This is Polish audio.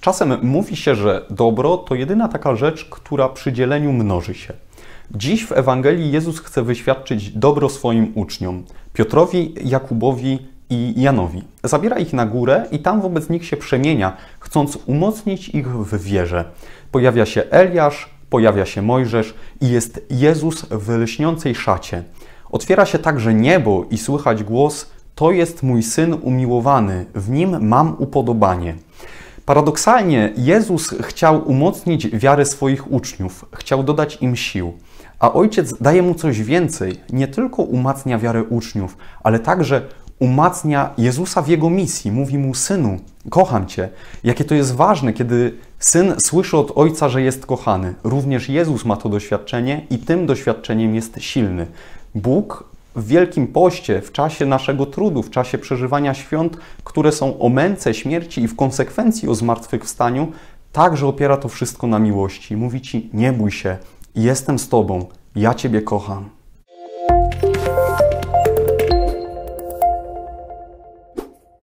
Czasem mówi się, że dobro to jedyna taka rzecz, która przy dzieleniu mnoży się. Dziś w Ewangelii Jezus chce wyświadczyć dobro swoim uczniom Piotrowi, Jakubowi i Janowi. Zabiera ich na górę i tam wobec nich się przemienia, chcąc umocnić ich w wierze. Pojawia się Eliasz, pojawia się Mojżesz i jest Jezus w lśniącej szacie. Otwiera się także niebo i słychać głos: To jest mój syn umiłowany, w nim mam upodobanie. Paradoksalnie Jezus chciał umocnić wiarę swoich uczniów, chciał dodać im sił. A ojciec daje mu coś więcej, nie tylko umacnia wiarę uczniów, ale także umacnia Jezusa w jego misji. Mówi mu: Synu, kocham cię. Jakie to jest ważne, kiedy syn słyszy od ojca, że jest kochany. Również Jezus ma to doświadczenie i tym doświadczeniem jest silny. Bóg w Wielkim Poście, w czasie naszego trudu, w czasie przeżywania świąt, które są o męce, śmierci i w konsekwencji o zmartwychwstaniu, także opiera to wszystko na miłości. Mówi Ci, nie bój się, jestem z Tobą, ja Ciebie kocham.